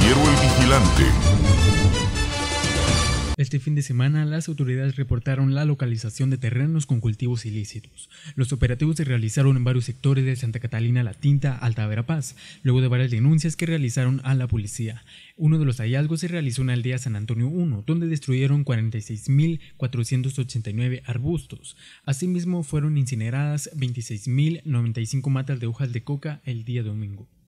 Vigilante. Este fin de semana, las autoridades reportaron la localización de terrenos con cultivos ilícitos. Los operativos se realizaron en varios sectores de Santa Catalina La Tinta, Alta Verapaz, luego de varias denuncias que realizaron a la policía. Uno de los hallazgos se realizó en el aldea San Antonio 1, donde destruyeron 46.489 arbustos. Asimismo, fueron incineradas 26.095 matas de hojas de coca el día domingo.